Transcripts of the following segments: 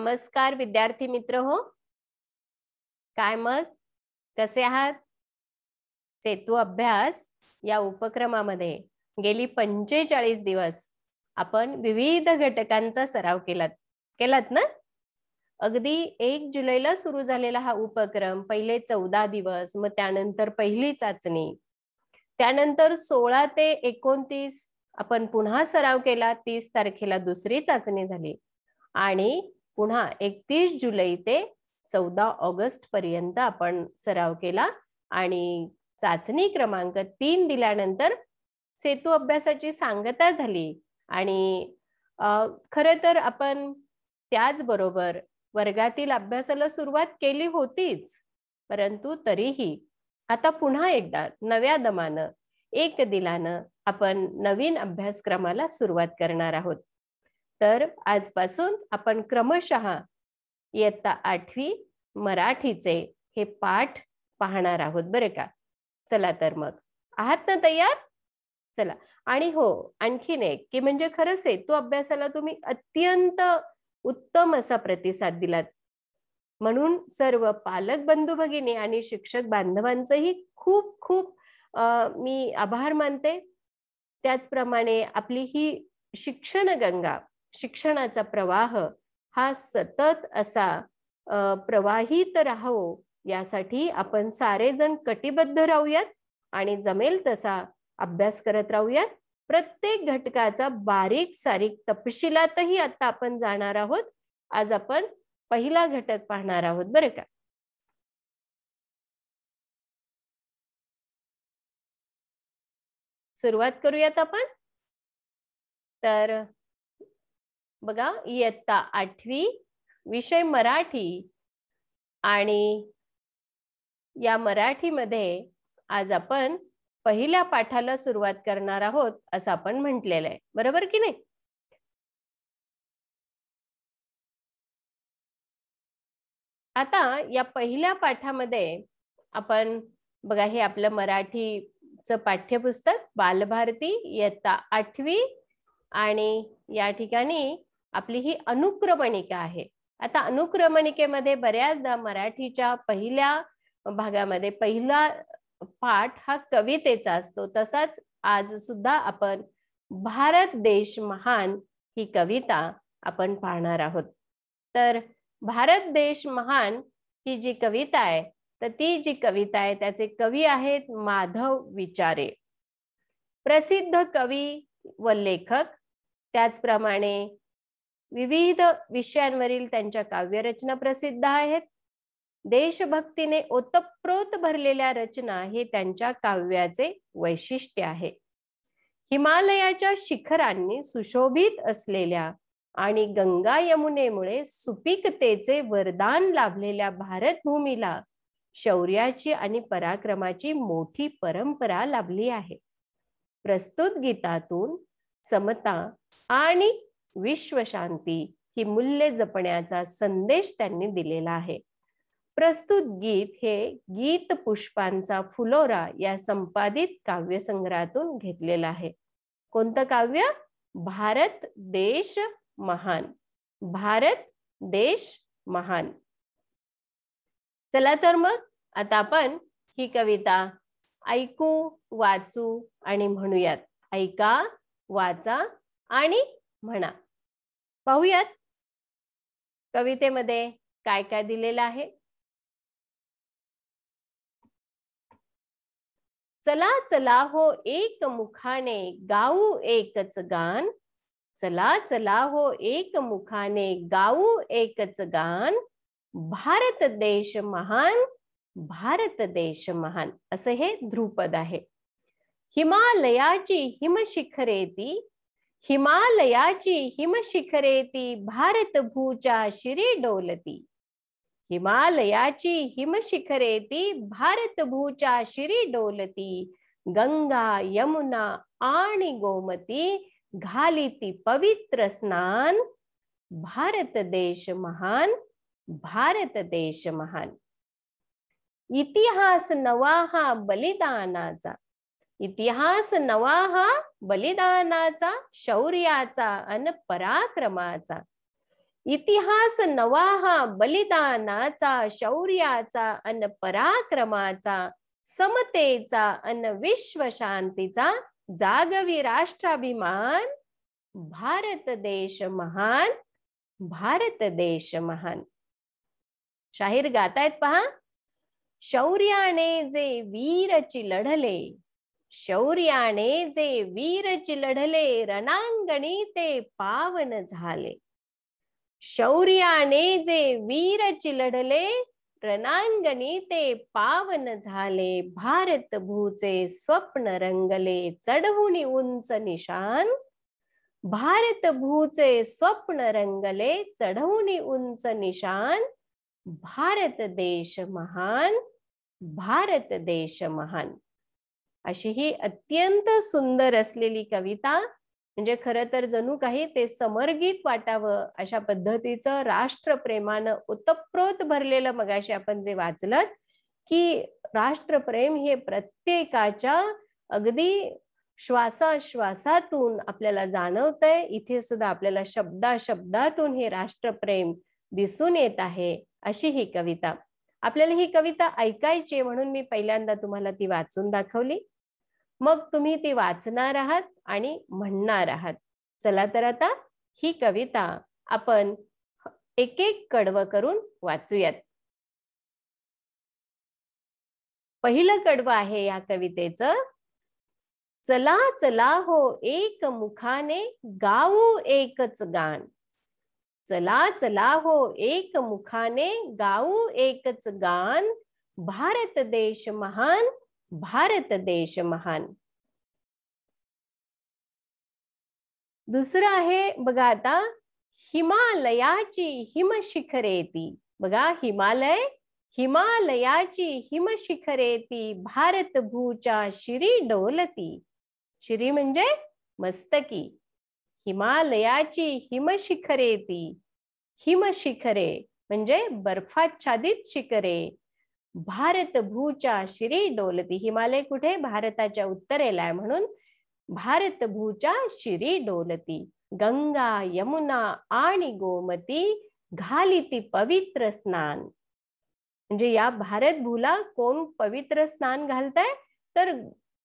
नमस्कार विद्यार्थी मित्र हो काय मग कसे आहात सेतू अभ्यास या उपक्रमामध्ये गेली पंचेचाळीस दिवस आपण विविध घटकांचा सराव केलात केलात ना अगदी एक जुलैला सुरू झालेला हा उपक्रम पहिले चौदा दिवस मग त्यानंतर पहिली चाचणी त्यानंतर सोळा ते एकोणतीस आपण पुन्हा सराव केला तीस तारखेला दुसरी चाचणी झाली आणि पुन्हा एकतीस जुलै ते चौदा ऑगस्ट पर्यंत आपण सराव केला आणि चाचणी क्रमांक तीन दिल्यानंतर सेतू अभ्यासाची सांगता झाली आणि खरं तर आपण त्याचबरोबर वर्गातील अभ्यासाला सुरुवात केली होतीच परंतु तरीही आता पुन्हा एकदा नव्या दमानं एक दिलानं आपण नवीन अभ्यासक्रमाला सुरुवात करणार आहोत तर आजपासून आपण क्रमशः इयत्ता आठवी मराठीचे हे पाठ पाहणार आहोत बरे का चला तर मग आहात ना तयार चला आणि हो आणखीन एक की म्हणजे खरंच आहे अभ्यासाला तुम्ही अत्यंत उत्तम असा प्रतिसाद दिलात म्हणून सर्व पालक बंधू भगिनी आणि शिक्षक बांधवांचंही खूप खूप मी आभार मानते त्याचप्रमाणे आपली ही शिक्षण गंगा शिक्षणाचा प्रवाह हा सतत असा प्रवाहित राहावो यासाठी आपण सारेजण कटिबद्ध राहूयात आणि जमेल तसा अभ्यास करत राहूयात प्रत्येक घटकाचा बारीक सारीक तपशिलातही आता आपण जाणार आहोत आज आपण पहिला घटक पाहणार आहोत बरे का सुरुवात करूयात आपण तर बघा इयत्ता आठवी विषय मराठी आणि या मराठीमध्ये आज आपण पहिल्या पाठाला सुरुवात करणार आहोत असं आपण म्हटलेलं आहे बरोबर की नाही आता या पहिल्या पाठामध्ये आपण बघा हे आपलं मराठीचं पाठ्यपुस्तक बालभारती इयत्ता आठवी आणि या ठिकाणी आपली ही अनुक्रमणिका आहे आता अनुक्रमणिकेमध्ये बऱ्याचदा मराठीच्या पहिल्या भागामध्ये पहिला पाठ हा कवितेचा असतो तसाच आज सुद्धा आपण भारत देश महान ही कविता आपण पाहणार आहोत तर भारत देश महान ही जी कविता आहे तर ती जी कविता आहे त्याचे कवी आहेत माधव विचारे प्रसिद्ध कवी व लेखक त्याचप्रमाणे विविध विषयांवरील त्यांच्या काव्यरचना प्रसिद्ध आहेत देशभक्तीने ओतप्रोत भरलेल्या रचना हे त्यांच्या काव्याचे वैशिष्ट्य आहे हिमालयाच्या शिखरांनी सुशोभित असलेल्या आणि गंगा यमुनेमुळे सुपीकतेचे वरदान लाभलेल्या भारतभूमीला शौर्याची आणि पराक्रमाची मोठी परंपरा लाभली आहे प्रस्तुत गीतातून समता आणि विश्वशांती ही मूल्य जपण्याचा संदेश त्यांनी दिलेला आहे प्रस्तुत गीत हे गीत पुष्पांचा फुलोरा या संपादित काव्यसंग्रहातून घेतलेलं आहे कोणतं काव्य भारत देश महान भारत देश महान चला तर मग आता आपण ही कविता ऐकू वाचू आणि म्हणूयात ऐका वाचा आणि म्हणा पाहूयात कवितेमध्ये काय काय दिलेलं आहे चला चला हो एक मुखाने गाऊ एकच गान चला चला हो एक मुखाने गाऊ एकच गान भारत देश महान भारत देश महान असं हे ध्रुपद आहे हिमालयाची हिमशिखरे ती हिमालयाची हिमशिखरे ती भूचा शिरी डोलती हिमालयाची हिमशिखरे ती भूचा शिरी डोलती गंगा यमुना आणि गोमती घालिती पवित्र स्नान भारत देश महान भारत देश महान इतिहास नवा हा बलिदानाचा इतिहास नवा हा बलिदानाचा शौर्याचा अन पराक्रमाचा इतिहास नवा हा बलिदानाचा शौर्याचा अन पराक्रमाचा समतेचा अन विश्वशांतीचा जागवी राष्ट्राभिमान भारत देश महान भारत देश महान शाहीर गातायत पहा शौर्याने जे वीरची लढले शौर्याने जे वीर लढले रणांगणी ते पावन झाले शौर्याने जे वीर लढले रणांगणी ते पावन झाले भारत भूचे स्वप्न रंगले चढवून उंच निशान भारत भूचे स्वप्न रंगले चढवून उंच निशान भारत देश महान भारत देश महान अशी ही अत्यंत सुंदर असलेली कविता म्हणजे खरं तर जणू काही ते समर्गीत वाटावं अशा पद्धतीचं राष्ट्रप्रेमानं उतप्रोत भरलेलं मगाशी आपण जे वाचलं की राष्ट्रप्रेम हे प्रत्येकाच्या अगदी श्वासाश्वासातून आपल्याला जाणवतंय इथे सुद्धा आपल्याला शब्दा शब्दातून हे राष्ट्रप्रेम दिसून येत आहे अशी ही कविता आपल्याला ही कविता ऐकायची म्हणून मी पहिल्यांदा तुम्हाला ती वाचून दाखवली मग तुम्ही ती वाचणार आहात आणि म्हणणार आहात चला तर आता ही कविता आपण एक एक कडवं करून वाचूयात पहिलं कडवं आहे या कवितेच चला चला हो एक मुखाने गाऊ एकच गान चला चला हो एक मुखाने गाऊ एकच गान भारत देश महान भारत देश महान दुसरं आहे बघा आता हिमालयाची हिमशिखरे ती बघा हिमालय हिमालयाची हिमशिखरे ती भारत भूच्या शिरी डोलती श्री म्हणजे मस्तकी हिमालयाची हिमशिखरे ती हिमशिखरे म्हणजे बर्फाच्छादित शिखरे भूचा श्री डोलती हिमालय कुठे भारताच्या उत्तरेला आहे म्हणून भूचा श्री डोलती गंगा यमुना आणि गोमती घालिती पवित्र स्नान म्हणजे या भारत भूला कोण पवित्र स्नान घालताय तर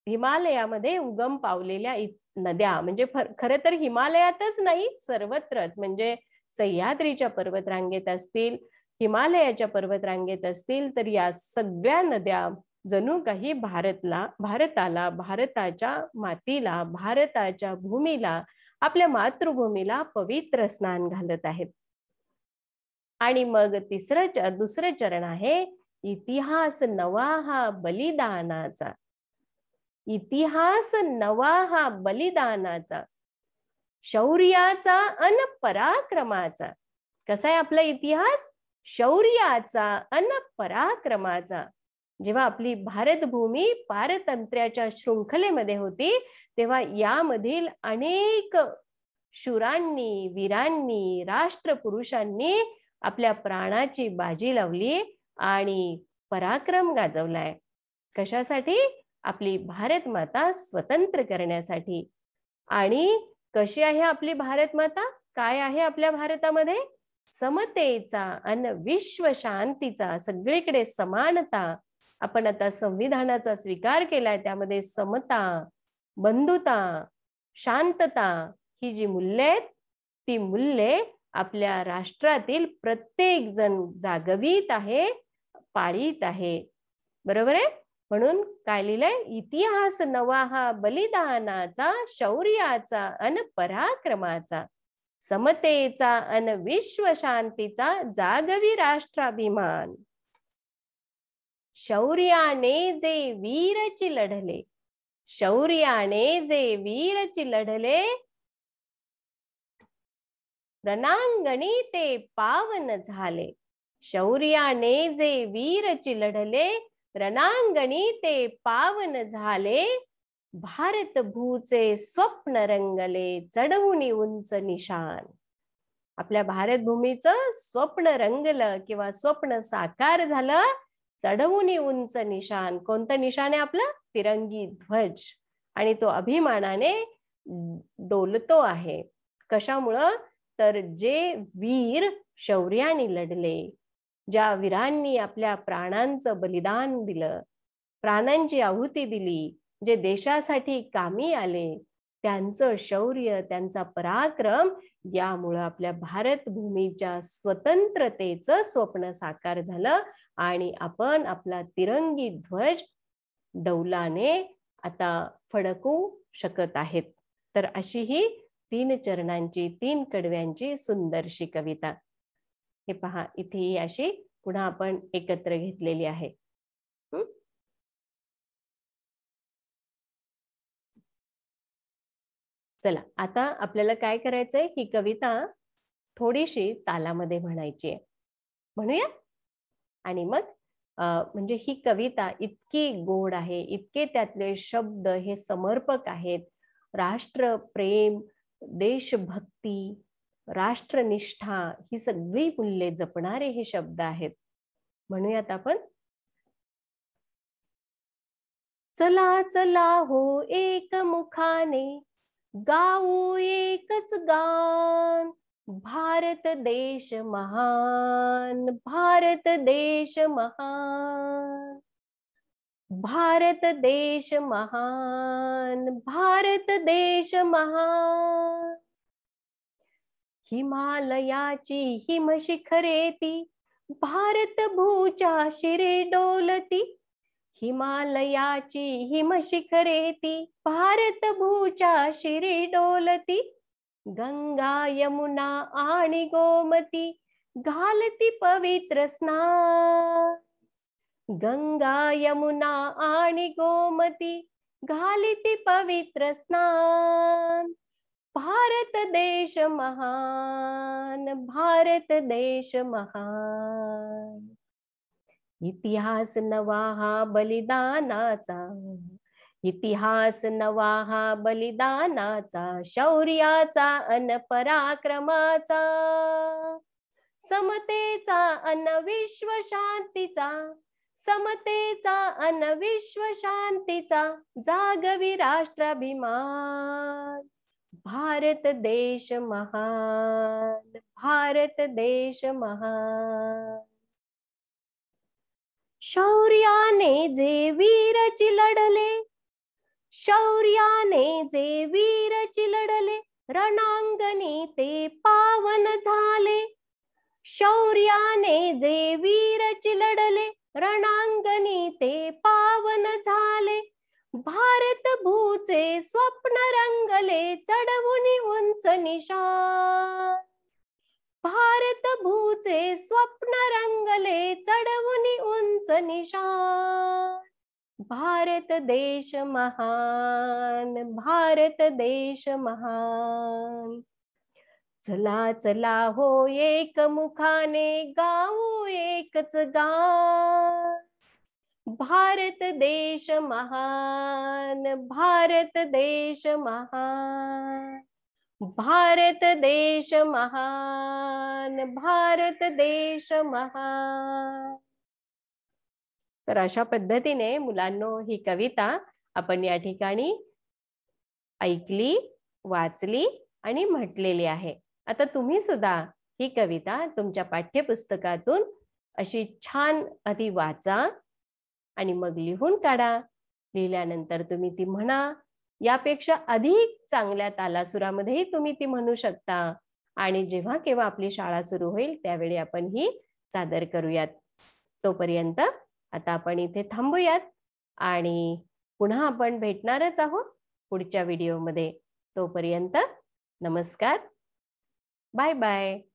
हिमालयामध्ये उगम पावलेल्या नद्या म्हणजे खर तर हिमालयातच नाही सर्वत्रच म्हणजे सह्याद्रीच्या पर्वतरांगेत असतील हिमालयाच्या पर्वतरांगेत असतील तर या सगळ्या नद्या जणू काही भारतला भारताला भारताच्या मातीला भारताच्या भूमीला आपल्या मातृभूमीला पवित्र स्नान घालत आहेत आणि मग तिसरं दुसरं चरण आहे इतिहास नवा हा बलिदानाचा इतिहास नवा हा बलिदानाचा शौर्याचा अन पराक्रमाचा कसा आहे आपला इतिहास शौर्याचा अन पराक्रमाचा जेव्हा आपली भारतभूमी पारतंत्र्याच्या शृंखलेमध्ये होती तेव्हा यामधील अनेक शुरांनी वीरांनी राष्ट्रपुरुषांनी आपल्या प्राणाची बाजी लावली आणि पराक्रम गाजवलाय कशासाठी आपली भारत माता स्वतंत्र करण्यासाठी आणि कशी आहे आपली भारत माता काय आहे आपल्या भारतामध्ये समतेचा अन विश्व शांतीचा सगळीकडे समानता आपण आता संविधानाचा स्वीकार केलाय त्यामध्ये समता बंधुता शांतता ही जी मूल्ये आहेत ती मूल्ये आपल्या राष्ट्रातील प्रत्येक जण जागवित आहे पाळीत आहे बरोबर आहे म्हणून काय लिहिलंय इतिहास नवा हा बलिदानाचा शौर्याचा अन पराक्रमाचा समतेचा अन विश्व शांतीचा जागवी राष्ट्राभिमान शौर्याने जे वीरची लढले शौर्याने जे वीरची लढले रणांगणी ते पावन झाले शौर्याने जे वीरची लढले रणांगणी ते पावन झाले भारत भूचे स्वप्न रंगले चढवून उंच निशान आपल्या भारत भूमीचं स्वप्न रंगल किंवा स्वप्न साकार झालं चढवून उंच निशान कोणतं निशान आहे आपलं तिरंगी ध्वज आणि तो अभिमानाने डोलतो आहे कशामुळं तर जे वीर शौर्याने लढले ज्या वीरांनी आपल्या प्राणांचं बलिदान दिलं प्राणांची आहुती दिली जे देशासाठी कामी आले त्यांचं शौर्य त्यांचा पराक्रम यामुळं आपल्या भारत भूमीच्या स्वतंत्रतेचं स्वप्न साकार झालं आणि आपण आपला तिरंगी ध्वज डौलाने आता फडकू शकत आहेत तर अशी ही तीन चरणांची तीन कडव्यांची सुंदरशी कविता हे पहा इथे अशी पुन्हा आपण एकत्र घेतलेली आहे चला आता आपल्याला काय करायचंय ही कविता थोडीशी तालामध्ये म्हणायची आहे म्हणूया आणि मग म्हणजे ही कविता इतकी गोड आहे इतके त्यातले शब्द हे समर्पक आहेत राष्ट्र प्रेम देशभक्ती राष्ट्रनिष्ठा ही सगळी मूल्ये जपणारे हे शब्द आहेत म्हणूयात आपण चला चला हो एक मुखाने गाऊ एकच गान भारत देश महान भारत देश महान भारत देश महान भारत देश महान हिमालयाची हिमशिखरेती भारत भूच्या शिरे डोलती हिमालयाची हिमशिखरेती ती भूचा शिरी डोलती गंगा यमुना आणि गोमती घालती पवित्र स्नान गंगा यमुना आणि गोमती घालिती पवित्र स्नान भारत देश महान भारत देश महान इतिहास नवा हा बलिदानाचा इतिहास नवा हा बलिदानाचा शौर्याचा अन पराक्रमाचा समतेचा अन विश्व शांतीचा समतेचा अन विश्व शांतीचा जागवी राष्ट्राभिमान भारत देश महान भारत देश महान शौर्याने जे वीरची लढले शौर्याने जे वीरची लढले रणांगणी ते पावन झाले शौर्याने जे वीरची लढले रणांगणी ते पावन झाले भारत भूचे स्वप्न रंगले चढवुनी उंच निशान भारत भूचे स्वप्न रंगले चढवणी उंच निशान भारत देश महान भारत देश महान चला चला हो एक मुखाने गाऊ एकच गान भारत देश महान भारत देश महान भारत देश महान भारत देश महान तर अशा पद्धतीने मुलांना ही कविता आपण या ठिकाणी ऐकली वाचली आणि म्हटलेली आहे आता तुम्ही सुद्धा ही कविता तुमच्या पाठ्यपुस्तकातून अशी छान आधी वाचा आणि मग लिहून काढा लिहिल्यानंतर तुम्ही ती म्हणा यापेक्षा अधिक चांगल्या तालासुरामध्येही तुम्ही ती म्हणू शकता आणि जेव्हा केव्हा आपली शाळा सुरू होईल त्यावेळी आपण ही सादर करूयात तोपर्यंत आता आपण इथे थांबूयात आणि पुन्हा आपण भेटणारच आहोत पुढच्या व्हिडिओमध्ये तोपर्यंत नमस्कार बाय बाय